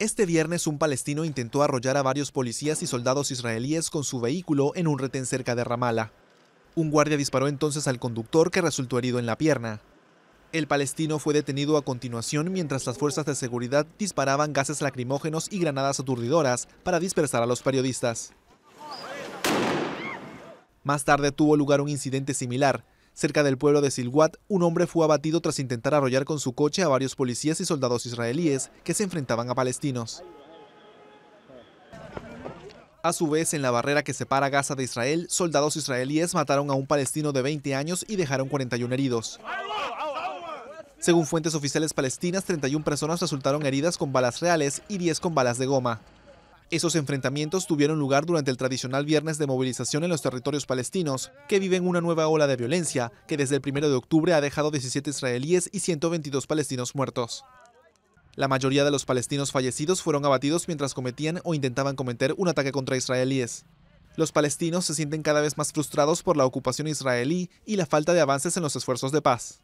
Este viernes un palestino intentó arrollar a varios policías y soldados israelíes con su vehículo en un retén cerca de Ramala. Un guardia disparó entonces al conductor que resultó herido en la pierna. El palestino fue detenido a continuación mientras las fuerzas de seguridad disparaban gases lacrimógenos y granadas aturdidoras para dispersar a los periodistas. Más tarde tuvo lugar un incidente similar, Cerca del pueblo de Silwat, un hombre fue abatido tras intentar arrollar con su coche a varios policías y soldados israelíes que se enfrentaban a palestinos. A su vez, en la barrera que separa Gaza de Israel, soldados israelíes mataron a un palestino de 20 años y dejaron 41 heridos. Según fuentes oficiales palestinas, 31 personas resultaron heridas con balas reales y 10 con balas de goma. Esos enfrentamientos tuvieron lugar durante el tradicional viernes de movilización en los territorios palestinos, que viven una nueva ola de violencia, que desde el 1 de octubre ha dejado 17 israelíes y 122 palestinos muertos. La mayoría de los palestinos fallecidos fueron abatidos mientras cometían o intentaban cometer un ataque contra israelíes. Los palestinos se sienten cada vez más frustrados por la ocupación israelí y la falta de avances en los esfuerzos de paz.